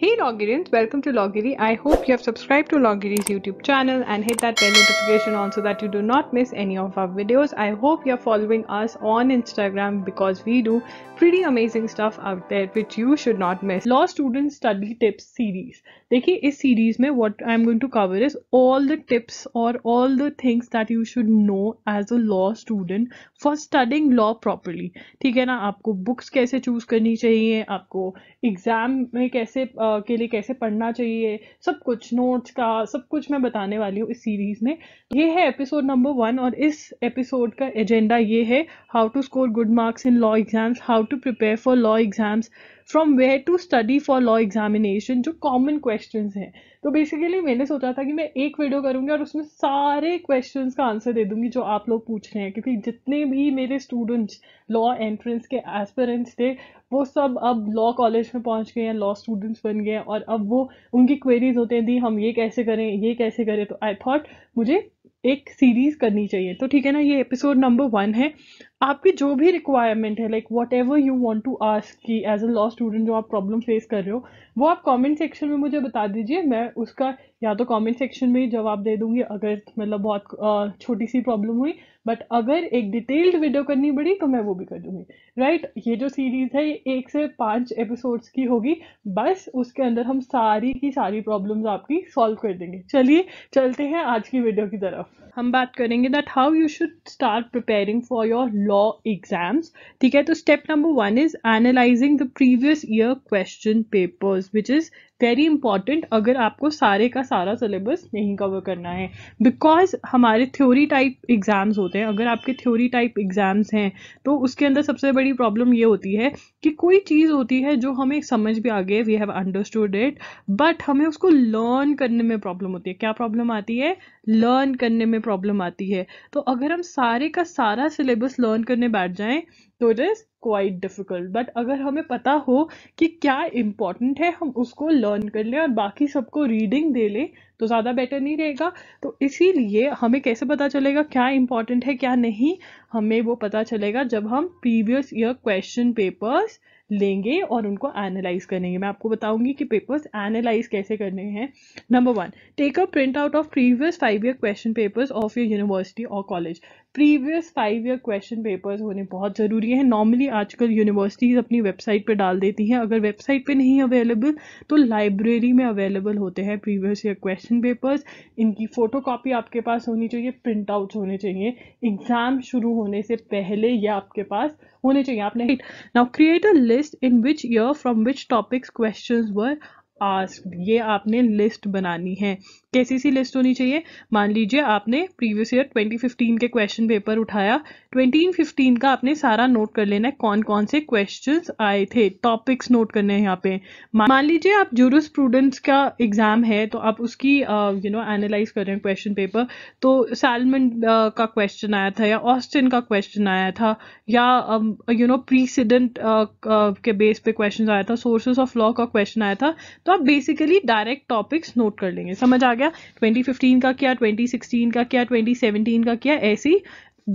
Hey Logirians, welcome to Logiri. I hope you have subscribed to Logiri's YouTube channel and hit that bell notification on so that you do not miss any of our videos. I hope you're following us on Instagram because we do pretty amazing stuff out there which you should not miss. Law Students Study Tips Series. देखिए इस series में what I am going to cover is all the tips और all the things that you should know as a law student for studying law properly ठीक है ना आपको books कैसे choose करनी चाहिए आपको एग्जाम में कैसे uh, के लिए कैसे पढ़ना चाहिए सब कुछ नोट्स का सब कुछ मैं बताने वाली हूँ इस सीरीज में ये है एपिसोड नंबर वन और इस एपिसोड का एजेंडा ये है how to score good marks in law exams how to prepare for law exams from where to study for law examination जो कॉमन क्वेश्चन हैं तो बेसिकली मैंने सोचा था कि मैं एक वीडियो करूँगी और उसमें सारे क्वेश्चन का आंसर दे दूँगी जो आप लोग पूछ रहे हैं क्योंकि जितने भी मेरे स्टूडेंट्स लॉ एंट्रेंस के एस्पेरेंट्स थे वो सब अब लॉ कॉलेज में पहुंच गए हैं लॉ स्टूडेंट्स बन गए हैं और अब वो उनकी क्वेरीज होते हैं दी हम ये कैसे करें ये कैसे करें तो आई थॉट मुझे एक सीरीज करनी चाहिए तो ठीक है ना ये एपिसोड नंबर वन है आपकी जो भी रिक्वायरमेंट है like whatever you want to ask की एज अ लॉ स्टूडेंट जो आप प्रॉब्लम फेस कर रहे हो वो आप कॉमेंट सेक्शन में मुझे बता दीजिए मैं उसका या तो कॉमेंट सेक्शन में ही जवाब दे दूंगी अगर मतलब बहुत छोटी सी प्रॉब्लम हुई बट अगर एक डिटेल्ड वीडियो करनी पड़ी तो मैं वो भी कर दूंगी राइट right? ये जो सीरीज़ है ये एक से पांच एपिसोड्स की होगी बस उसके अंदर हम सारी की सारी प्रॉब्लम्स आपकी सॉल्व कर देंगे चलिए चलते हैं आज की वीडियो की तरफ हम बात करेंगे that how you should start preparing for your law exams ठीक है तो step number one is analysing the previous year question papers which is very important अगर आपको सारे का सारा सिलेबस नहीं कवर करना है बिकॉज हमारे थ्योरी टाइप एग्जाम्स होते हैं होते हैं अगर आपके थ्योरी टाइप एग्ज़ाम्स हैं तो उसके अंदर सबसे बड़ी प्रॉब्लम ये होती है कि कोई चीज़ होती है जो हमें समझ भी आ गई we have understood it but हमें उसको लर्न करने में प्रॉब्लम होती है क्या प्रॉब्लम आती है लर्न करने में प्रॉब्लम आती है तो अगर हम सारे का सारा सिलेबस लर्न करने बैठ जाएं तो it is quite difficult but अगर हमें पता हो कि क्या इम्पॉर्टेंट है हम उसको लर्न कर लें और बाकी सबको रीडिंग दे लें तो ज़्यादा बेटर नहीं रहेगा तो इसीलिए हमें कैसे पता चलेगा क्या इम्पॉर्टेंट है क्या नहीं हमें वो पता चलेगा जब हम प्रीवियस ईयर क्वेश्चन पेपर्स लेंगे और उनको एनालाइज करेंगे मैं आपको बताऊंगी कि पेपर्स एनालाइज कैसे करने हैं number one take a print out of previous five year question papers of your university और college previous five year question papers होने बहुत ज़रूरी है नॉर्मली आजकल यूनिवर्सिटीज़ अपनी वेबसाइट पे डाल देती हैं अगर वेबसाइट पे नहीं अवेलेबल तो लाइब्रेरी में अवेलेबल होते हैं प्रीवियस ईयर क्वेश्चन पेपर्स इनकी फ़ोटो आपके पास होनी चाहिए प्रिंट आउट होने चाहिए एग्ज़ाम शुरू होने से पहले यह आपके पास होने चाहिए आपने now create a list in which year from which topics question were ask ये आपने लिस्ट बनानी है कैसी सी लिस्ट होनी चाहिए मान लीजिए आपने प्रीवियस ईयर 2015 के क्वेश्चन पेपर उठाया 2015 का आपने सारा नोट कर लेना है कौन कौन से क्वेश्चंस आए थे टॉपिक्स नोट करने हैं यहाँ पे मान लीजिए आप जूरस स्टूडेंट्स का एग्ज़ाम है तो आप उसकी यू नो एनालाइज कर रहे हैं क्वेश्चन पेपर तो सैलमन uh, का क्वेश्चन आया था या ऑस्टिन का क्वेश्चन आया था या यू नो प्रीसीडेंट के बेस पे क्वेश्चन आया था सोर्सेज ऑफ लॉ का क्वेश्चन आया था तो आप बेसिकली डायरेक्ट टॉपिक्स नोट कर लेंगे समझ आ गया 2015 का किया 2016 का किया 2017 का किया ऐसी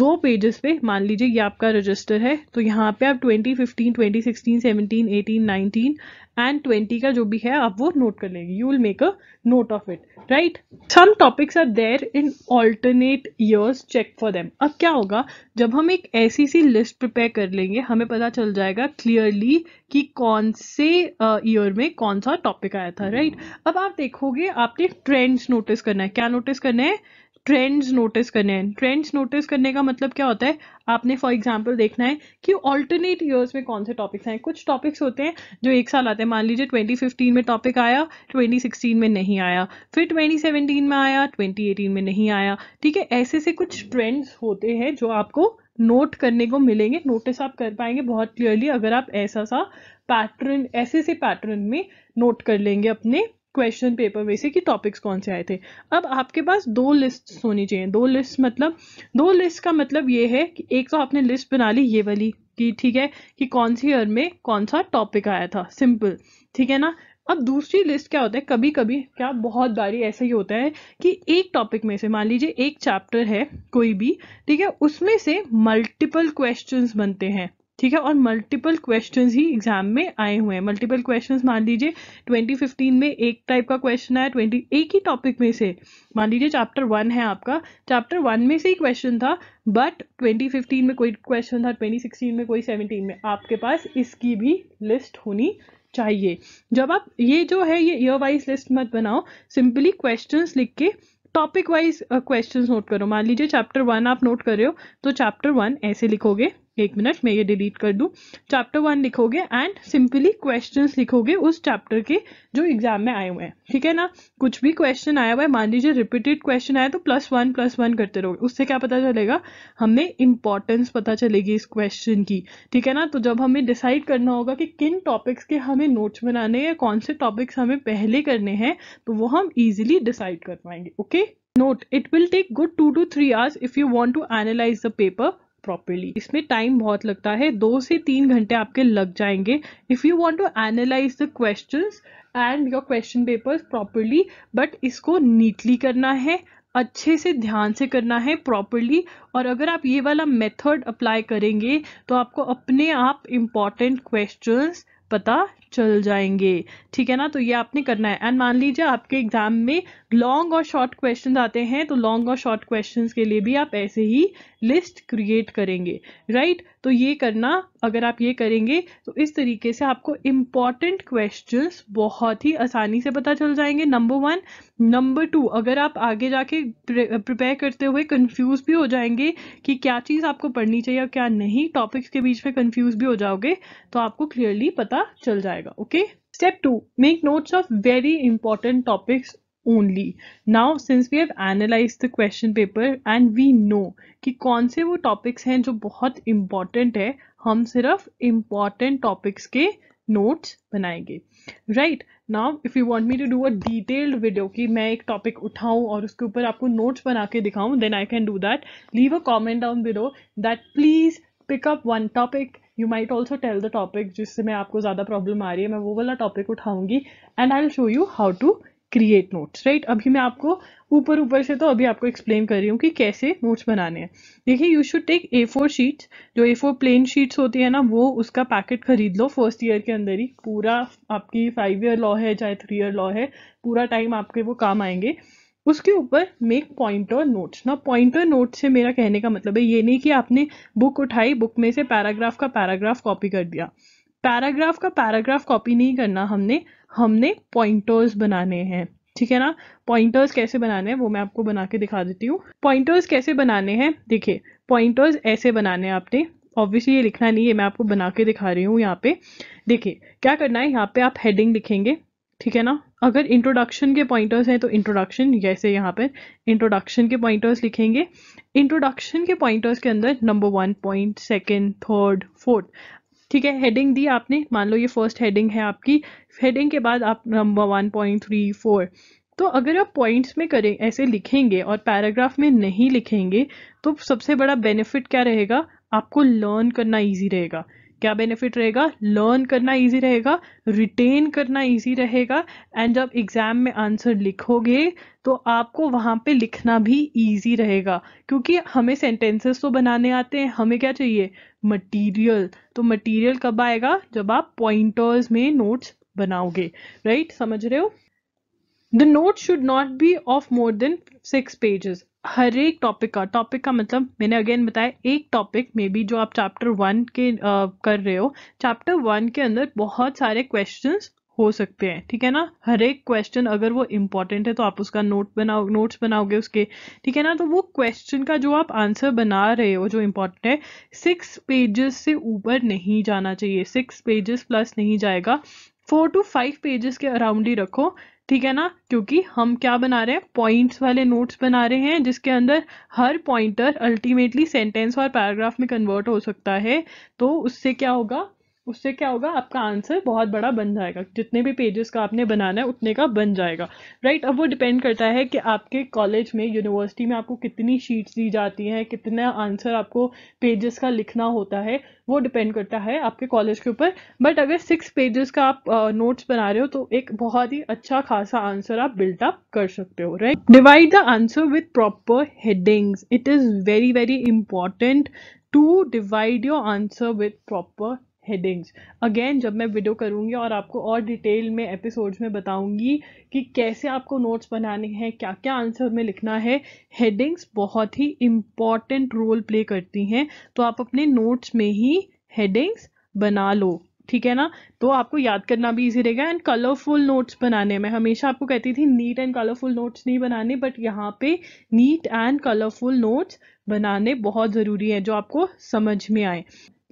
दो पेजेस पे मान लीजिए ये आपका रजिस्टर है तो यहाँ पे आप 2015, 2016, 17, 18, 19 एंड 20 का जो भी है आप वो नोट कर लेंगे you will make a note of it right some topics are there in alternate years check for them अब क्या होगा जब हम एक ऐसी सी लिस्ट प्रिपेयर कर लेंगे हमें पता चल जाएगा क्लियरली कि कौन से ईयर uh, में कौन सा टॉपिक आया था राइट right? अब आप देखोगे आपने ट्रेंड्स नोटिस करना है क्या नोटिस करना है ट्रेंड्स नोटिस करने हैं ट्रेंड्स नोटिस करने का मतलब क्या होता है आपने फॉर एग्जाम्पल देखना है कि ऑल्टरनेट ईयर्स में कौन से टॉपिक्स हैं कुछ टॉपिक्स होते हैं जो एक साल आते हैं मान लीजिए 2015 में टॉपिक आया 2016 में नहीं आया फिर 2017 में आया 2018 में नहीं आया ठीक है ऐसे से कुछ ट्रेंड्स होते हैं जो आपको नोट करने को मिलेंगे नोटिस आप कर पाएंगे बहुत क्लियरली अगर आप ऐसा सा पैटर्न ऐसे से पैटर्न में नोट कर लेंगे अपने क्वेश्चन पेपर में से कि टॉपिक्स कौन से आए थे अब आपके पास दो लिस्ट होनी चाहिए दो लिस्ट मतलब दो लिस्ट का मतलब ये है कि एक तो आपने लिस्ट बना ली ये वाली कि ठीक है कि कौन सी ईयर में कौन सा टॉपिक आया था सिंपल ठीक है ना अब दूसरी लिस्ट क्या होता है कभी कभी क्या बहुत बारी ऐसा ही होता है कि एक टॉपिक में से मान लीजिए एक चैप्टर है कोई भी ठीक है उसमें से मल्टीपल क्वेश्चंस बनते हैं ठीक है और मल्टीपल क्वेश्चन ही एग्जाम में आए हुए हैं मल्टीपल क्वेश्चन मान लीजिए 2015 में एक टाइप का क्वेश्चन आया 20 एक ही टॉपिक में से मान लीजिए चैप्टर वन है आपका चैप्टर वन में से ही क्वेश्चन था बट 2015 में कोई क्वेश्चन था 2016 में कोई 17 में आपके पास इसकी भी लिस्ट होनी चाहिए जब आप ये जो है ये ईयर वाइज लिस्ट मत बनाओ सिंपली क्वेश्चन लिख के टॉपिक वाइज क्वेश्चन नोट करो मान लीजिए चैप्टर वन आप नोट कर रहे हो तो चैप्टर वन ऐसे लिखोगे एक मिनट मैं ये डिलीट कर दू चैप्टर वन लिखोगे एंड सिंपली क्वेश्चंस लिखोगे उस चैप्टर के जो एग्जाम में आए हुए हैं ठीक है ना कुछ भी क्वेश्चन आया हुआ है मान लीजिए रिपीटेड क्वेश्चन आया तो प्लस वन प्लस वन करते रहोगे उससे क्या पता चलेगा हमें इंपॉर्टेंस पता चलेगी इस क्वेश्चन की ठीक है ना तो जब हमें डिसाइड करना होगा कि किन टॉपिक्स के हमें नोट्स बनाने या कौन से टॉपिक्स हमें पहले करने हैं तो वो हम ईजिली डिसाइड कर पाएंगे okay note it will take good two to three hours if you want to analyse the paper properly इसमें टाइम बहुत लगता है दो से तीन घंटे आपके लग जाएंगे if you want to analyse the question and your question papers properly but इसको नीटली करना है अच्छे से ध्यान से करना है प्रॉपरली और अगर आप ये वाला मेथड अप्लाई करेंगे तो आपको अपने आप इम्पॉर्टेंट क्वेश्चंस पता चल जाएंगे ठीक है ना तो ये आपने करना है एंड मान लीजिए आपके एग्जाम में लॉन्ग और शॉर्ट क्वेश्चंस आते हैं तो लॉन्ग और शॉर्ट क्वेश्चंस के लिए भी आप ऐसे ही लिस्ट क्रिएट करेंगे राइट right? तो ये करना अगर आप ये करेंगे तो इस तरीके से आपको इम्पॉर्टेंट क्वेश्चन बहुत ही आसानी से पता चल जाएंगे नंबर वन नंबर टू अगर आप आगे जाके प्रिपेयर करते हुए कंफ्यूज भी हो जाएंगे कि क्या चीज़ आपको पढ़नी चाहिए और क्या नहीं टॉपिक्स के बीच में कन्फ्यूज भी हो जाओगे तो आपको क्लियरली पता चल जाएगा okay step two make notes of very important topics only. Now since we have analyzed the question paper and we know कि कौन से वो topics हैं जो बहुत important है हम सिर्फ important topics के notes बनाएंगे right now if you want me to do a detailed video कि मैं एक topic उठाऊं और उसके ऊपर आपको notes बना के दिखाऊं then I can do that leave a comment down below that please pick up one topic you might also tell the topic जिससे मैं आपको ज़्यादा problem आ रही है मैं वो वाला topic उठाऊंगी and I'll show you how to create notes right अभी मैं आपको ऊपर ऊपर से तो अभी आपको एक्सप्लेन कर रही हूँ कि कैसे नोट्स बनाने हैं देखिए you should take A four sheets जो ए फोर प्लेन शीट्स होती है ना वो उसका पैकेट खरीद लो फर्स्ट ईयर के अंदर ही पूरा आपकी फाइव ईयर लॉ है चाहे थ्री ईयर लॉ है पूरा टाइम आपके वो काम आएंगे उसके ऊपर मेक पॉइंटर नोट्स ना पॉइंटर नोट से मेरा कहने का मतलब है ये नहीं कि आपने बुक उठाई बुक में से पैराग्राफ का पैराग्राफ कॉपी कर दिया पैराग्राफ का पैराग्राफ कॉपी नहीं करना हमने हमने पॉइंटर्स बनाने हैं ठीक है ना पॉइंटर्स कैसे बनाने हैं वो मैं आपको बना के दिखा देती हूँ पॉइंटर्स कैसे बनाने हैं देखिए पॉइंटर्स ऐसे बनाने हैं आपने ऑब्वियसली ये लिखना नहीं है मैं आपको बना के दिखा रही हूँ यहाँ पे देखिए क्या करना है यहाँ पे आप हेडिंग लिखेंगे ठीक है ना अगर इंट्रोडक्शन के पॉइंटर्स हैं तो इंट्रोडक्शन जैसे यहाँ पर इंट्रोडक्शन के पॉइंटर्स लिखेंगे इंट्रोडक्शन के पॉइंटर्स के अंदर number one point second third fourth ठीक है हेडिंग दी आपने मान लो ये फर्स्ट हेडिंग है आपकी हेडिंग के बाद आप number one point three four तो अगर आप पॉइंट्स में करें ऐसे लिखेंगे और पैराग्राफ में नहीं लिखेंगे तो सबसे बड़ा बेनिफिट क्या रहेगा आपको लर्न करना ईजी रहेगा क्या बेनिफिट रहेगा लर्न करना इजी रहेगा रिटेन करना इजी रहेगा एंड जब एग्ज़ाम में आंसर लिखोगे तो आपको वहाँ पे लिखना भी इजी रहेगा क्योंकि हमें सेंटेंसेस तो बनाने आते हैं हमें क्या चाहिए मटेरियल तो मटेरियल कब आएगा जब आप पॉइंटर्स में नोट्स बनाओगे राइट right? समझ रहे हो the note should not be of more than six pages हर एक टॉपिक का टॉपिक का मतलब मैंने अगेन बताया एक टॉपिक मे बी जो आप चैप्टर वन के uh, कर रहे हो चैप्टर वन के अंदर बहुत सारे क्वेश्चन हो सकते हैं ठीक है ना हर एक क्वेश्चन अगर वो इंपॉर्टेंट है तो आप उसका नोट बनाओ नोट्स बनाओगे उसके ठीक है ना तो वो क्वेश्चन का जो आप आंसर बना रहे हो जो इम्पॉर्टेंट है सिक्स पेजेस से ऊपर नहीं जाना चाहिए सिक्स पेजेस प्लस नहीं जाएगा फोर टू फाइव पेजेस के अराउंड ही रखो ठीक है ना क्योंकि हम क्या बना रहे हैं पॉइंट्स वाले नोट्स बना रहे हैं जिसके अंदर हर पॉइंटर अल्टीमेटली सेंटेंस और पैराग्राफ में कन्वर्ट हो सकता है तो उससे क्या होगा उससे क्या होगा आपका आंसर बहुत बड़ा बन जाएगा जितने भी पेजेस का आपने बनाना है उतने का बन जाएगा राइट right? अब वो डिपेंड करता है कि आपके कॉलेज में यूनिवर्सिटी में आपको कितनी शीट्स दी जाती हैं कितना आंसर आपको पेजेस का लिखना होता है वो डिपेंड करता है आपके कॉलेज के ऊपर बट अगर सिक्स पेजेस का आप नोट्स uh, बना रहे हो तो एक बहुत ही अच्छा खासा आंसर आप बिल्टअप कर सकते हो right divide the answer with proper headings it is very very important to divide your answer with proper headings again जब मैं वीडियो करूँगी और आपको और डिटेल में एपिसोड्स में बताऊँगी कि कैसे आपको नोट्स बनाने हैं क्या क्या आंसर में लिखना है हेडिंग्स बहुत ही इम्पॉर्टेंट रोल प्ले करती हैं तो आप अपने नोट्स में ही हेडिंग्स बना लो ठीक है ना तो आपको याद करना भी इजी रहेगा एंड कलरफुल नोट्स बनाने में हमेशा आपको कहती थी नीट एंड कलरफुल नोट्स नहीं बनाने बट यहाँ पे नीट एंड कलरफुल नोट्स बनाने बहुत ज़रूरी है जो आपको समझ में आए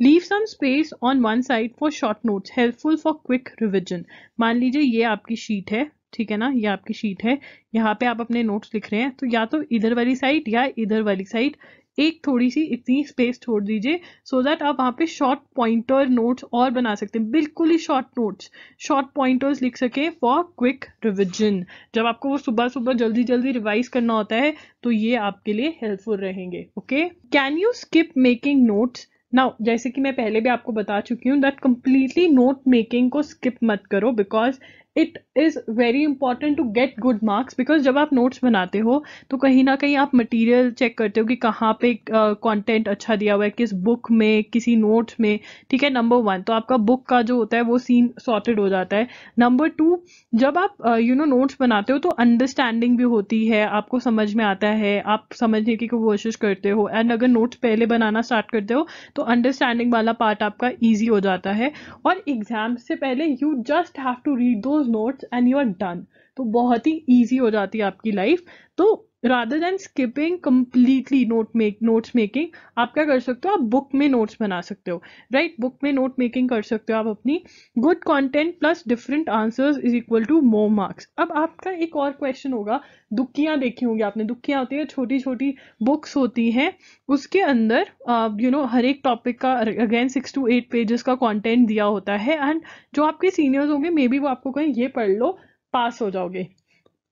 leave some space on one side for short notes helpful for quick revision मान लीजिए ये आपकी शीट है ठीक है ना ये आपकी शीट है यहाँ पे आप अपने नोट्स लिख रहे हैं तो या तो इधर वाली साइड या इधर वाली साइड एक थोड़ी सी इतनी स्पेस छोड़ दीजिए सो so दैट आप वहाँ पे शॉर्ट पॉइंटर नोट्स और बना सकते हैं बिल्कुल ही शॉर्ट नोट्स शॉर्ट पॉइंटर्स लिख सकें फॉर क्विक रिविजन जब आपको वो सुबह सुबह जल्दी जल्दी रिवाइज करना होता है तो ये आपके लिए हेल्पफुल रहेंगे okay can you skip making notes now जैसे कि मैं पहले भी आपको बता चुकी हूँ दैट कम्प्लीटली नोट मेकिंग को स्किप मत करो because it is very important to get good marks because जब आप नोट्स बनाते हो तो कहीं ना कहीं आप मटीरियल चेक करते हो कि कहाँ पे कॉन्टेंट uh, अच्छा दिया हुआ है किस बुक में किसी नोट्स में ठीक है नंबर वन तो आपका बुक का जो होता है वो सीन सॉर्टेड हो जाता है नंबर टू जब आप यू नो नोट्स बनाते हो तो अंडरस्टैंडिंग भी होती है आपको समझ में आता है आप समझने की कोशिश करते हो एंड अगर नोट्स पहले बनाना स्टार्ट करते हो तो अंडरस्टैंडिंग वाला पार्ट आपका ईजी हो जाता है और एग्जाम से पहले you just have to read दो those notes and you are done तो बहुत ही ईजी हो जाती है आपकी लाइफ तो rather than skipping completely note make notes making आप क्या कर सकते हो आप बुक में नोट्स बना सकते हो राइट right? बुक में नोट मेकिंग कर सकते हो आप अपनी good content plus different answers is equal to more marks अब आपका एक और क्वेश्चन होगा दुखियाँ देखी होंगी आपने दुखियाँ होती है छोटी छोटी बुक्स होती हैं उसके अंदर यू uh, नो हर एक टॉपिक का again six two eight pages का कॉन्टेंट दिया होता है एंड जो आपके सीनियर्स होंगे मे बी वो आपको कहें ये पढ़ लो पास हो जाओगे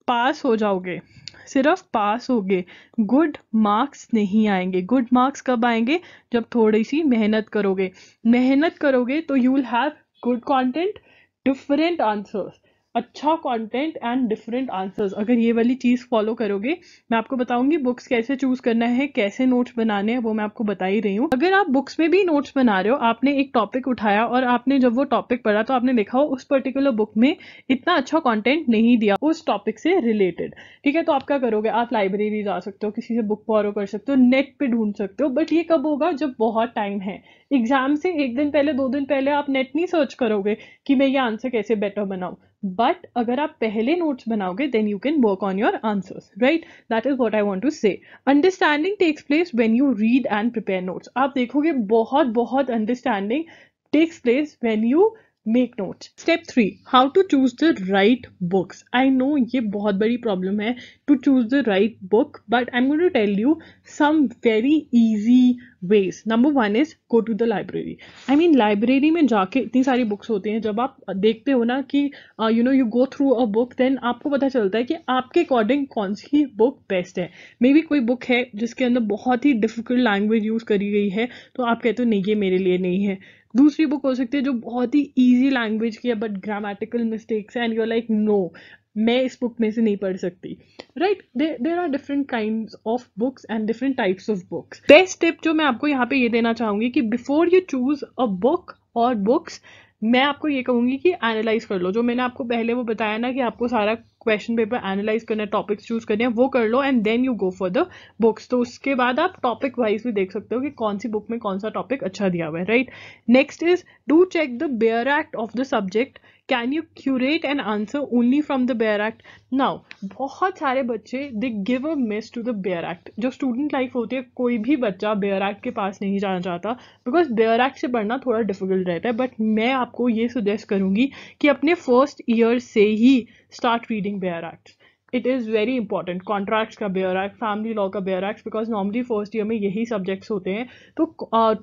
पास हो जाओगे सिर्फ पास हो गए गुड मार्क्स नहीं आएंगे गुड मार्क्स कब आएंगे जब थोड़ी सी मेहनत करोगे मेहनत करोगे तो you will have good content different answers अच्छा कंटेंट एंड डिफरेंट आंसर्स अगर ये वाली चीज़ फॉलो करोगे मैं आपको बताऊंगी बुक्स कैसे चूज करना है कैसे नोट्स बनाने हैं वो मैं आपको बता ही रही हूँ अगर आप बुक्स में भी नोट्स बना रहे हो आपने एक टॉपिक उठाया और आपने जब वो टॉपिक पढ़ा तो आपने देखा हो उस पर्टिकुलर बुक में इतना अच्छा कॉन्टेंट नहीं दिया उस टॉपिक से रिलेटेड ठीक है तो आप क्या करोगे आप लाइब्रेरी जा सकते हो किसी से बुक फॉलो कर सकते हो नेट पर ढूंढ सकते हो बट ये कब होगा जब बहुत टाइम है एग्जाम से एक दिन पहले दो दिन पहले आप नेट नहीं सर्च करोगे कि मैं ये आंसर कैसे बेटर बनाऊँ बट अगर आप पहले नोट्स बनाओगे then you can work on your answers right that is what I want to say understanding takes place when you read and prepare notes आप देखोगे बहुत बहुत understanding takes place when you make note step three how to choose the right books I know ये बहुत बड़ी problem है to choose the right book but I am going to tell you some very easy veg number one is go to the library I mean library में जाके इतनी सारी books होती हैं जब आप देखते हो ना कि you know you go through a book then आपको पता चलता है कि आपके अकॉर्डिंग कौन सी बुक बेस्ट है मे बी कोई बुक है जिसके अंदर बहुत ही डिफिकल्ट लैंग्वेज यूज़ करी गई है तो आप कहते हो नहीं ये मेरे लिए नहीं है दूसरी बुक हो सकती है जो बहुत ही ईजी लैंग्वेज की है बट ग्रामेटिकल मिस्टेक्स है एंड यू लाइक नो मैं इस बुक में से नहीं पढ़ सकती right there are different kind of books and different types of books best tip जो मैं आपको यहाँ पे ये देना चाहूंगी कि before you choose a book और बुक्स मैं आपको ये कहूँगी कि एनालाइज कर लो जो मैंने आपको पहले वो बताया ना कि आपको सारा क्वेश्चन पेपर एनालाइज करना है टॉपिक्स चूज करने हैं वो कर लो and then you go for the books तो उसके बाद आप टॉपिक वाइज भी देख सकते हो कि कौन सी बुक में कौन सा टॉपिक अच्छा दिया हुआ है right next is do check the bare act of the subject can you curate an answer only from the bare act now बहुत सारे बच्चे they give a miss to the bare act जो student life होती है कोई भी बच्चा bare act के पास नहीं जाना चाहता बिकॉज बेयर एक्ट से पढ़ना थोड़ा डिफिकल्ट रहता है बट मैं आपको ये सुजेस्ट करूँगी कि अपने फर्स्ट ईयर से ही start reading bare act it is very important contracts का बेयर एक्ट फैमिली लॉ का bare act because normally first year में यही सब्जेक्ट्स होते हैं तो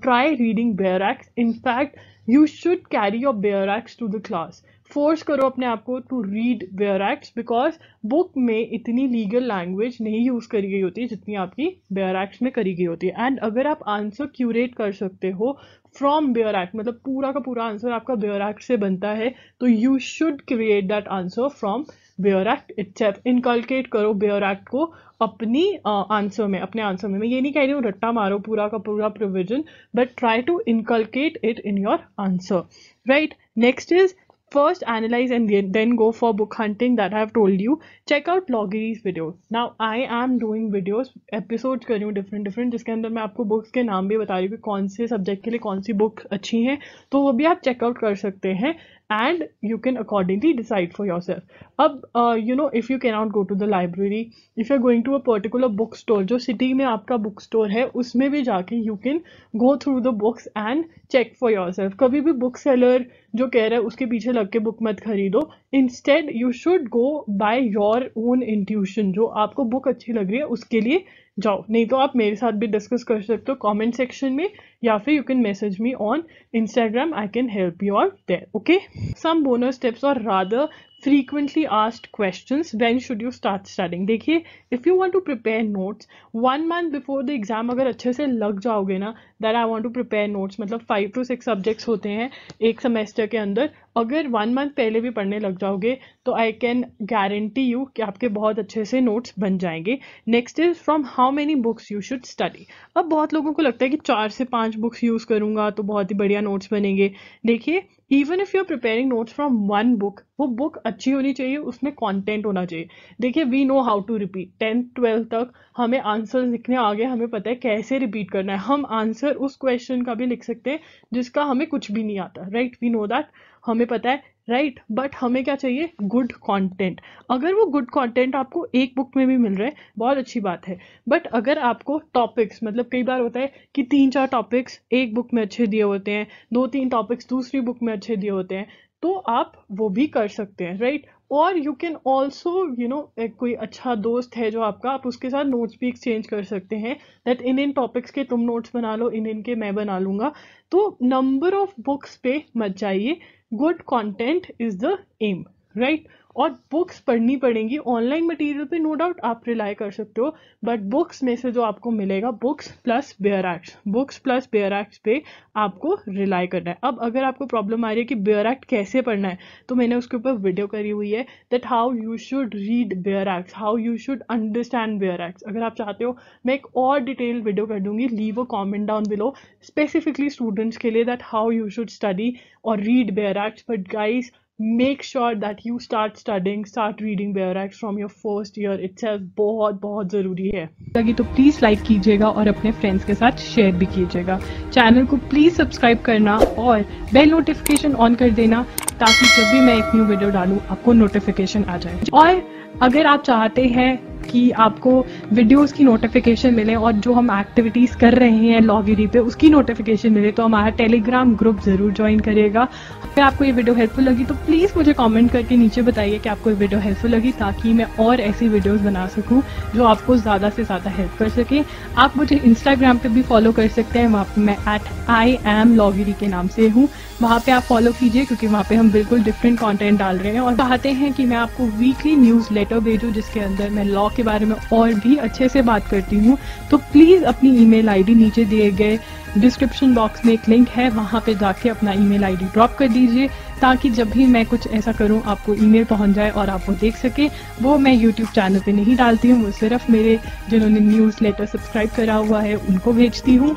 try reading bare act in fact you should carry your bare acts to the class force करो अपने आप को to read bare acts because book में इतनी लीगल लैंग्वेज नहीं यूज़ करी गई होती जितनी आपकी बेयर एक्ट्स में करी गई होती है एंड अगर आप आंसर क्यूरेट कर सकते हो फ्रॉम बेयर एक्ट मतलब पूरा का पूरा आंसर आपका बेयर एक्ट से बनता है तो you should create that answer from bare act it's inculcate करो बेयर एक्ट को अपनी आंसर uh, में अपने आंसर में मैं ये नहीं कह रही हूँ रट्टा मारो पूरा का पूरा provision but try to inculcate it in your answer right next is first analyze and then go for book hunting that I've told you, check out Loggery's videos. Now I am doing videos episode कर रही हूँ different different जिसके अंदर मैं आपको books के नाम भी बता रही हूँ कि कौन से सब्जेक्ट के लिए कौन सी बुक अच्छी हैं तो वो भी आप चेकआउट कर सकते हैं and you can accordingly decide for yourself अब you know if you can not go to the library if you are going to a particular book store जो सिटी में आपका बुक स्टोर है उसमें भी जाके you can go through the books and check for yourself कभी भी book seller जो कह रहा है उसके पीछे लग के बुक मत खरीदो instead you should go by your own intuition जो आपको बुक अच्छी लग रही है उसके लिए जाओ नहीं तो आप मेरे साथ भी डिस्कस कर सकते हो कमेंट सेक्शन में या फिर you can message me on Instagram I can help you out there okay some bonus tips और rather frequently asked questions when should you start studying देखिए if you want to prepare notes one month before the exam अगर अच्छे से लग जाओगे ना that I want to prepare notes मतलब five to six subjects होते हैं एक semester के अंदर अगर one month पहले भी पढ़ने लग जाओगे तो I can guarantee you कि आपके बहुत अच्छे से notes बन जाएंगे next is from how many books you should study अब बहुत लोगों को लगता है कि चार से पाँच बुक्स यूज़ करूँगा तो बहुत ही बढ़िया नोट्स बनेंगे देखिए even if you are preparing notes from one book वो बुक अच्छी होनी चाहिए उसमें कॉन्टेंट होना चाहिए देखिए we know how to repeat tenth twelfth तक हमें आंसर लिखने आगे हमें पता है कैसे रिपीट करना है हम आंसर उस क्वेश्चन का भी लिख सकते हैं जिसका हमें कुछ भी नहीं आता राइट वी नो दैट हमें पता है राइट right? बट हमें क्या चाहिए गुड कंटेंट अगर वो गुड कंटेंट आपको एक बुक में भी मिल रहा है बहुत अच्छी बात है बट अगर आपको टॉपिक्स मतलब कई बार होता है कि तीन चार टॉपिक्स एक बुक में अच्छे दिए होते हैं दो तीन टॉपिक्स दूसरी बुक में अच्छे दिए होते हैं तो आप वो भी कर सकते हैं राइट right? और you can also you know कोई अच्छा दोस्त है जो आपका आप उसके साथ नोट्स भी एक्सचेंज कर सकते हैं दैट इन इन टॉपिक्स के तुम नोट्स बना लो इन इन के मैं बना लूँगा तो नंबर ऑफ बुक्स पे मत जाइए Good content is the aim. Right right? और बुक्स पढ़नी पड़ेंगी ऑनलाइन मटेरियल पे नो डाउट आप रिलाई कर सकते हो बट बुक्स में से जो आपको मिलेगा books plus bare act books plus bare act पे आपको रिलाई करना है अब अगर आपको प्रॉब्लम आ रही है कि बेयर एक्ट कैसे पढ़ना है तो मैंने उसके ऊपर वीडियो करी हुई है that how you should read bare act how you should understand bare acts अगर आप चाहते हो मैं एक और डिटेल वीडियो कर दूंगी leave a comment down below specifically students के लिए that how you should study और read bare act but guys make sure that you start studying start reading bare act from your first year it बहुत बहुत ज़रूरी है लगी तो please like कीजिएगा और अपने फ्रेंड्स के साथ शेयर भी कीजिएगा चैनल को प्लीज़ सब्सक्राइब करना और बेल नोटिफिकेशन ऑन कर देना ताकि जब भी मैं एक न्यू वीडियो डालूँ आपको नोटिफिकेशन आ जाए और अगर आप चाहते हैं कि आपको वीडियोस की नोटिफिकेशन मिले और जो हम एक्टिविटीज़ कर रहे हैं लॉगिरी पे उसकी नोटिफिकेशन मिले तो हमारा टेलीग्राम ग्रुप ज़रूर ज्वाइन करिएगा अगर आपको ये वीडियो हेल्पफुल लगी तो प्लीज़ मुझे कॉमेंट करके नीचे बताइए कि आपको ये वीडियो हेल्पफुल लगी ताकि मैं और ऐसी वीडियोज़ बना सकूँ जो आपको ज़्यादा से ज़्यादा हेल्प कर सके आप मुझे इंस्टाग्राम पर भी फॉलो कर सकते हैं वहाँ पर मैं एट आई एम लॉगिरी के नाम से हूँ वहाँ पे आप फॉलो कीजिए क्योंकि वहाँ पे हम बिल्कुल डिफरेंट कंटेंट डाल रहे हैं और चाहते हैं कि मैं आपको वीकली न्यूज़ लेटर भेजूँ जिसके अंदर मैं लॉ के बारे में और भी अच्छे से बात करती हूँ तो प्लीज़ अपनी ईमेल आईडी नीचे दिए गए डिस्क्रिप्शन बॉक्स में एक लिंक है वहाँ पे जाके अपना ईमेल आईडी ड्रॉप कर दीजिए ताकि जब भी मैं कुछ ऐसा करूँ आपको ईमेल पहुँच जाए और आप वो देख सके वो मैं यूट्यूब चैनल पे नहीं डालती हूँ वो सिर्फ मेरे जिन्होंने न्यूज़ लेटर सब्सक्राइब करा हुआ है उनको भेजती हूँ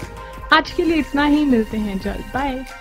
आज के लिए इतना ही मिलते हैं जल्द बाय